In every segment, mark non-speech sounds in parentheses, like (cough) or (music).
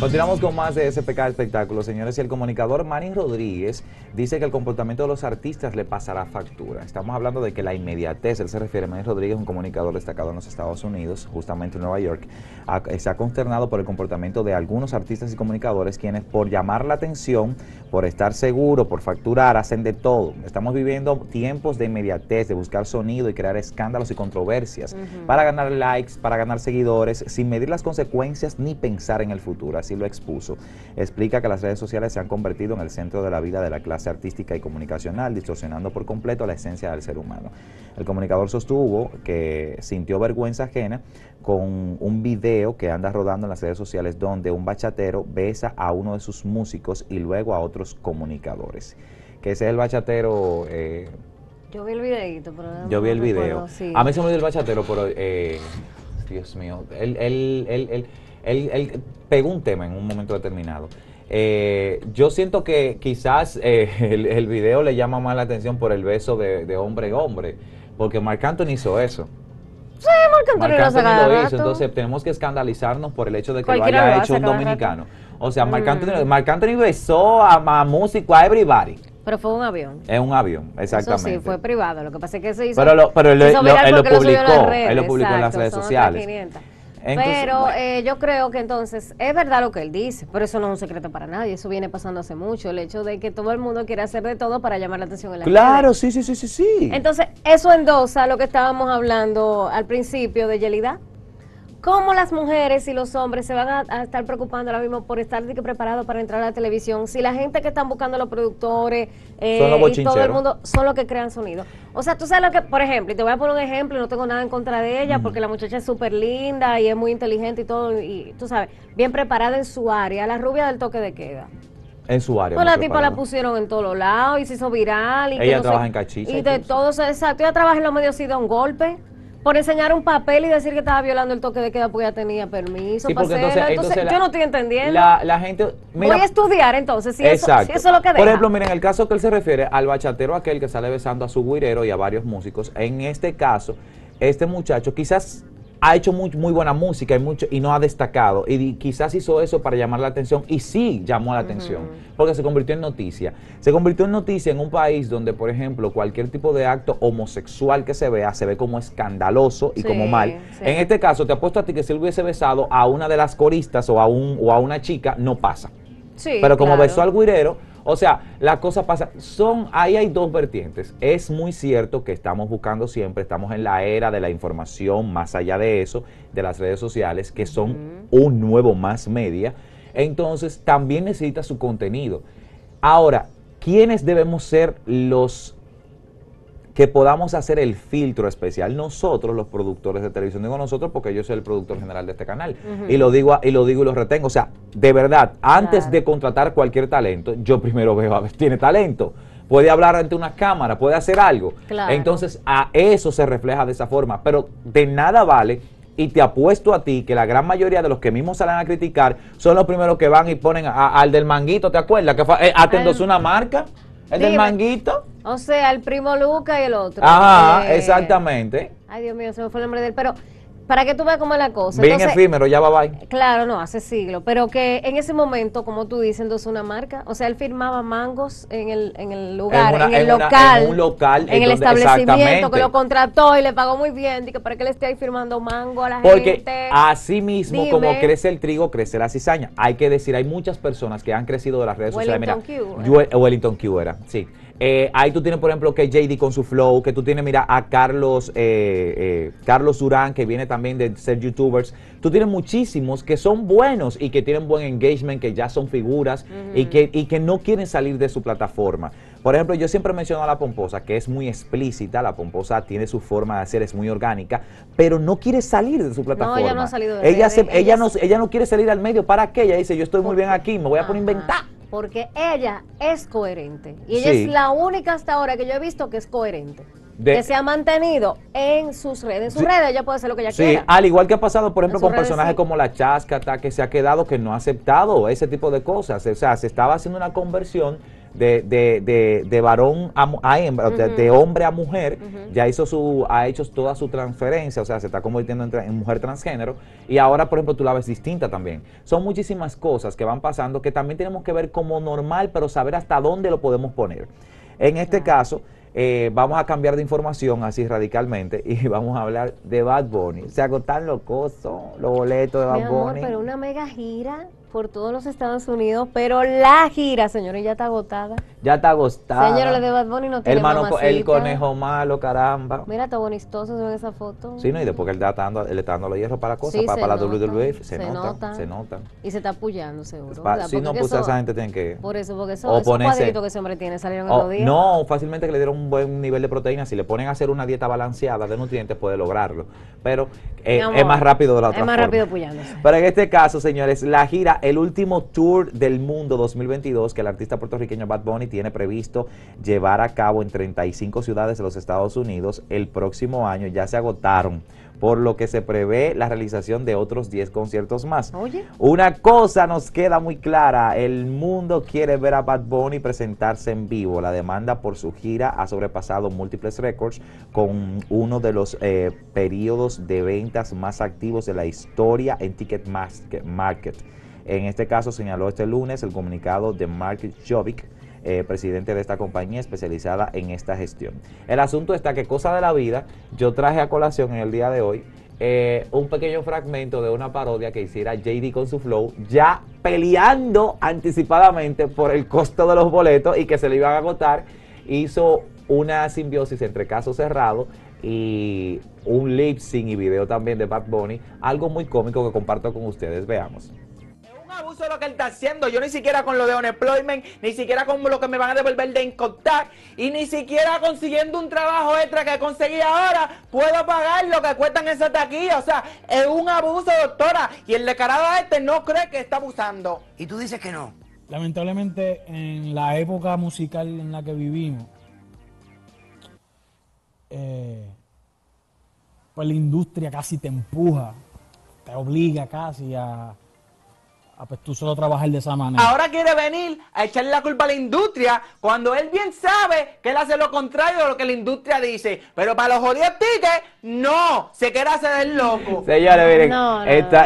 Continuamos con más de SPK espectáculo, señores. Y el comunicador Manny Rodríguez dice que el comportamiento de los artistas le pasará factura. Estamos hablando de que la inmediatez, él se refiere, Manny Rodríguez, un comunicador destacado en los Estados Unidos, justamente en Nueva York, está consternado por el comportamiento de algunos artistas y comunicadores quienes por llamar la atención, por estar seguro, por facturar, hacen de todo. Estamos viviendo tiempos de inmediatez, de buscar sonido y crear escándalos y controversias para ganar likes, para ganar seguidores, sin medir las consecuencias ni pensar en el futuro lo expuso. Explica que las redes sociales se han convertido en el centro de la vida de la clase artística y comunicacional, distorsionando por completo la esencia del ser humano. El comunicador sostuvo que sintió vergüenza ajena con un video que anda rodando en las redes sociales donde un bachatero besa a uno de sus músicos y luego a otros comunicadores. Que ese es el bachatero... Eh, yo vi el videito, pero... yo vi el video. A mí se me dio el bachatero, pero... Eh, Dios mío, él, él, él él, pegó un tema en un momento determinado. Eh, yo siento que quizás eh, (laughs) el, video le llama más la atención por el beso de, de hombre hombre, porque Marc Anthony hizo eso. Sí, Marc Anthony, lo, hizo, entonces tenemos que escandalizarnos por el hecho de que lo haya hecho un dominicano. O sea, mm. Marc, Anthony, besó a, a músico, a everybody. Pero fue un avión. Es un avión, exactamente. sí, fue privado. Lo que pasa es que se hizo. Pero, lo, pero él, lo, publicó. él lo publicó en las redes sociales pero eh, yo creo que entonces es verdad lo que él dice, pero eso no es un secreto para nadie, eso viene pasando hace mucho, el hecho de que todo el mundo quiere hacer de todo para llamar la atención en la Claro, sí, sí, sí, sí, sí. Entonces, eso endosa lo que estábamos hablando al principio de Yelida. ¿Cómo las mujeres y los hombres se van a, estar preocupando ahora mismo por estar preparados para entrar a la televisión? Si la gente que están buscando los productores eh, y todo el mundo son los que crean sonido. O sea, tú sabes lo que, por ejemplo, y te voy a poner un ejemplo, no tengo nada en contra de ella, porque la muchacha es súper linda y es muy inteligente y todo, y tú sabes, bien preparada en su área, la rubia del toque de queda. En su área. Pues la tipa la pusieron en todos lados y se hizo viral. Y ella trabaja en cachicha. Y, de todo, exacto. Ella trabaja en los medios y da un golpe por enseñar un papel y decir que estaba violando el toque de queda porque ya tenía permiso. para yo no estoy entendiendo. gente, Voy a estudiar entonces, si, Eso, es lo que deja. Por ejemplo, miren, el caso que él se refiere al bachatero aquel que sale besando a su guirero y a varios músicos, en este caso, este muchacho quizás ha hecho muy, muy buena música y, mucho, y no ha destacado. Y quizás hizo eso para llamar la atención y sí llamó la atención, porque se convirtió en noticia. Se convirtió en noticia en un país donde, por ejemplo, cualquier tipo de acto homosexual que se vea se ve como escandaloso y como mal. En este caso, te apuesto a ti que si él hubiese besado a una de las coristas o a, un, o a una chica, no pasa. Sí, Pero como besó al guirero, o sea, la cosa pasa, son, ahí hay dos vertientes. Es muy cierto que estamos buscando siempre, estamos en la era de la información, más allá de eso, de las redes sociales, que son un nuevo más media. Entonces, también necesita su contenido. Ahora, ¿quiénes debemos ser los que podamos hacer el filtro especial nosotros, los productores de televisión, digo nosotros porque yo soy el productor general de este canal y lo digo y lo digo y lo retengo, o sea, de verdad, antes de contratar cualquier talento, yo primero veo a ver tiene talento, puede hablar ante una cámara, puede hacer algo. Entonces, a eso se refleja de esa forma, pero de nada vale y te apuesto a ti que la gran mayoría de los que mismos salen a criticar son los primeros que van y ponen al del manguito, ¿te acuerdas? Que fue, eh, una marca. ¿El del manguito? O sea, el primo Luca y el otro. Ajá, eh, exactamente. Ay, Dios mío, se me fue el nombre de él. Pero para que tú veas cómo es la cosa. Bien efímero, ya va bye, Claro, no, hace siglo. Pero que en ese momento, como tú dices, entonces una marca. O sea, él firmaba mangos en el, en el lugar, en, el local. en un local. En, el establecimiento, que lo contrató y le pagó muy bien. que ¿para qué le esté ahí firmando mango a la gente? Porque así mismo, como crece el trigo, crece la cizaña. Hay que decir, hay muchas personas que han crecido de las redes sociales. Mira, Q, ¿eh? Eh, Wellington Q era, sí. Eh, ahí tú tienes, por ejemplo, que JD con su flow, que tú tienes, mira, a Carlos, eh, eh, Carlos Durán, que viene también de ser youtubers. Tú tienes muchísimos que son buenos y que tienen buen engagement, que ya son figuras y, que, que no quieren salir de su plataforma. Por ejemplo, yo siempre menciono a la pomposa, que es muy explícita, la pomposa tiene su forma de hacer, es muy orgánica, pero no quiere salir de su plataforma. No, ella no ha salido de ella, ella no quiere salir al medio. ¿Para qué? Ella dice, yo estoy muy bien aquí, me voy a poner a inventar porque ella es coherente. Y ella es la única hasta ahora que yo he visto que es coherente. que se ha mantenido en sus redes. En sus redes ella puede hacer lo que ella sí, quiera. Al igual que ha pasado, por ejemplo, con personajes como la chasca que se ha quedado, que no ha aceptado ese tipo de cosas. O sea, se estaba haciendo una conversión de, de, de, de varón a, a de, hombre a mujer, ya hizo su, ha hecho toda su transferencia, o sea, se está convirtiendo en, mujer transgénero y ahora, por ejemplo, tú la ves distinta también. Son muchísimas cosas que van pasando que también tenemos que ver como normal, pero saber hasta dónde lo podemos poner. En este caso, eh, vamos a cambiar de información así radicalmente (laughs) y vamos a hablar de Bad Bunny. Se agotan los cosos, los boletos de Bad Bunny. Pero una mega gira por todos los Estados Unidos, pero la gira, señores, ya está agotada ya está agostada. Bad Bunny no el, el conejo malo, caramba. Mira, está bonistoso en esa foto. Sí, no, y después que él, está dando, él está dando los hierros para cosas, para, la WWF, se, nota, se nota. Y se está apoyando, seguro. si no, pues esa gente tiene que... Por eso, porque eso, o un cuadrito que ese hombre tiene salieron en los días. No, fácilmente que le dieron un buen nivel de proteína. Si le ponen a hacer una dieta balanceada de nutrientes, puede lograrlo. Pero eh, es más rápido de la otra Es más rápido apoyándose. Pero en este caso, señores, la gira, el último tour del mundo 2022 que el artista puertorriqueño Bad Bunny tiene previsto llevar a cabo en 35 ciudades de los Estados Unidos el próximo año. Ya se agotaron por lo que se prevé la realización de otros 10 conciertos más. Una cosa nos queda muy clara, el mundo quiere ver a Bad Bunny presentarse en vivo. La demanda por su gira ha sobrepasado múltiples récords con uno de los eh, periodos de ventas más activos de la historia en Ticketmaster Market. En este caso señaló este lunes el comunicado de Mark Jovic, eh, presidente de esta compañía especializada en esta gestión. El asunto está que cosa de la vida, yo traje a colación en el día de hoy eh, un pequeño fragmento de una parodia que hiciera JD con su flow, ya peleando anticipadamente por el costo de los boletos y que se le iban a agotar, hizo una simbiosis entre caso cerrado y un lip sync y video también de Bad Bunny, algo muy cómico que comparto con ustedes, veamos abuso de lo que él está haciendo. Yo ni siquiera con lo de unemployment, ni siquiera con lo que me van a devolver de incontact, y ni siquiera consiguiendo un trabajo extra que conseguí ahora, puedo pagar lo que cuestan esas taquillas. O sea, es un abuso, doctora. Y el decarado este no cree que está abusando. Y tú dices que no. Lamentablemente, en la época musical en la que vivimos, eh, pues la industria casi te empuja, te obliga casi a Ah, pues tú solo trabajas de esa manera. Ahora quiere venir a echarle la culpa a la industria cuando él bien sabe que él hace lo contrario de lo que la industria dice. Pero para los jodidos tickets, no, se quiere hacer el loco. Señores, miren,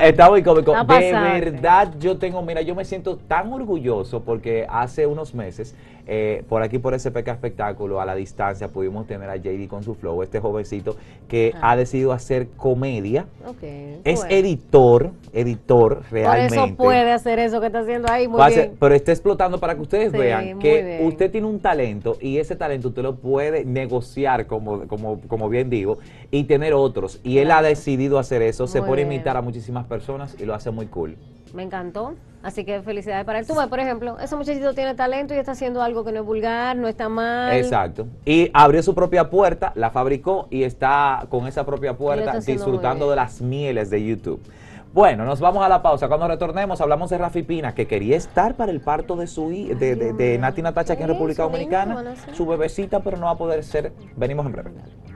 está, muy cómico. de verdad, yo tengo, mira, yo me siento tan orgulloso porque hace unos meses, eh, por aquí por ese SPK Espectáculo, a la distancia, pudimos tener a JD con su flow, este jovencito que ah. ha decidido hacer comedia. Okay, es editor editor realmente. eso puede hacer eso que está haciendo ahí, muy bien. pero está explotando para que ustedes vean que usted tiene un talento y ese talento usted lo puede negociar, como, como, como bien digo, y tener otros. Y él ha decidido hacer eso, se puede a imitar a muchísimas personas y lo hace muy cool. Me encantó. Así que felicidades para él. Tú, por ejemplo, ese muchachito tiene talento y está haciendo algo que no es vulgar, no está mal. Exacto. Y abrió su propia puerta, la fabricó y está con esa propia puerta disfrutando de las mieles de YouTube. Bueno, nos vamos a la pausa. Cuando retornemos, hablamos de Rafi Pina, que quería estar para el parto de su de, de, Nati Natacha aquí en República Dominicana, su bebecita, pero no va a poder ser. Venimos en breve.